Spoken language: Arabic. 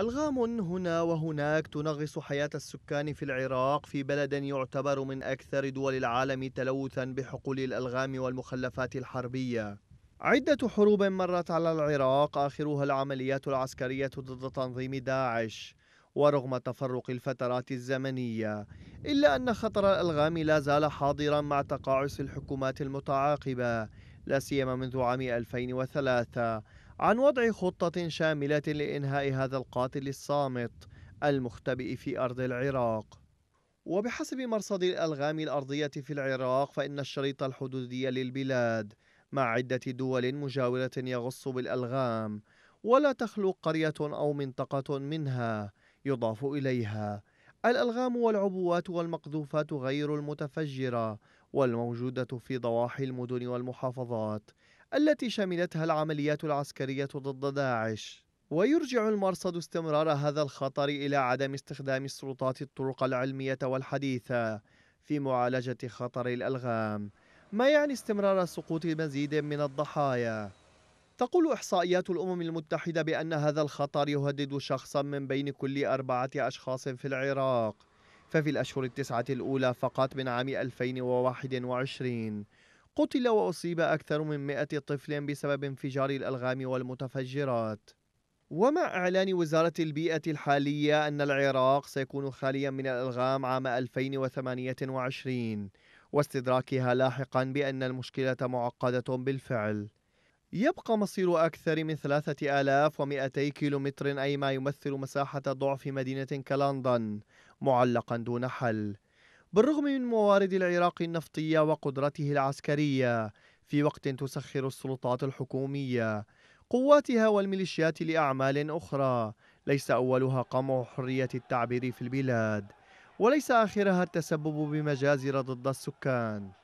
ألغام هنا وهناك تنغص حياة السكان في العراق في بلد يعتبر من أكثر دول العالم تلوثا بحقول الألغام والمخلفات الحربية عدة حروب مرت على العراق آخرها العمليات العسكرية ضد تنظيم داعش ورغم تفرق الفترات الزمنية إلا أن خطر الألغام لا زال حاضرا مع تقاعس الحكومات المتعاقبة لا سيما منذ عام 2003 عن وضع خطة شاملة لإنهاء هذا القاتل الصامت المختبئ في أرض العراق وبحسب مرصد الألغام الأرضية في العراق فإن الشريط الحدودي للبلاد مع عدة دول مجاورة يغص بالألغام ولا تخلو قرية أو منطقة منها يضاف إليها الألغام والعبوات والمقذوفات غير المتفجرة والموجودة في ضواحي المدن والمحافظات التي شملتها العمليات العسكرية ضد داعش ويرجع المرصد استمرار هذا الخطر إلى عدم استخدام السلطات الطرق العلمية والحديثة في معالجة خطر الألغام ما يعني استمرار سقوط مزيد من الضحايا تقول إحصائيات الأمم المتحدة بأن هذا الخطر يهدد شخصا من بين كل أربعة أشخاص في العراق ففي الأشهر التسعة الأولى فقط من عام 2021 قتل وأصيب أكثر من 100 طفل بسبب انفجار الألغام والمتفجرات ومع إعلان وزارة البيئة الحالية أن العراق سيكون خاليا من الألغام عام 2028 واستدراكها لاحقا بأن المشكلة معقدة بالفعل يبقى مصير أكثر من 3200 كيلومتر أي ما يمثل مساحة ضعف مدينة كلندن معلقا دون حل بالرغم من موارد العراق النفطية وقدرته العسكرية في وقت تسخر السلطات الحكومية قواتها والميليشيات لأعمال أخرى ليس أولها قمع حرية التعبير في البلاد وليس آخرها التسبب بمجازر ضد السكان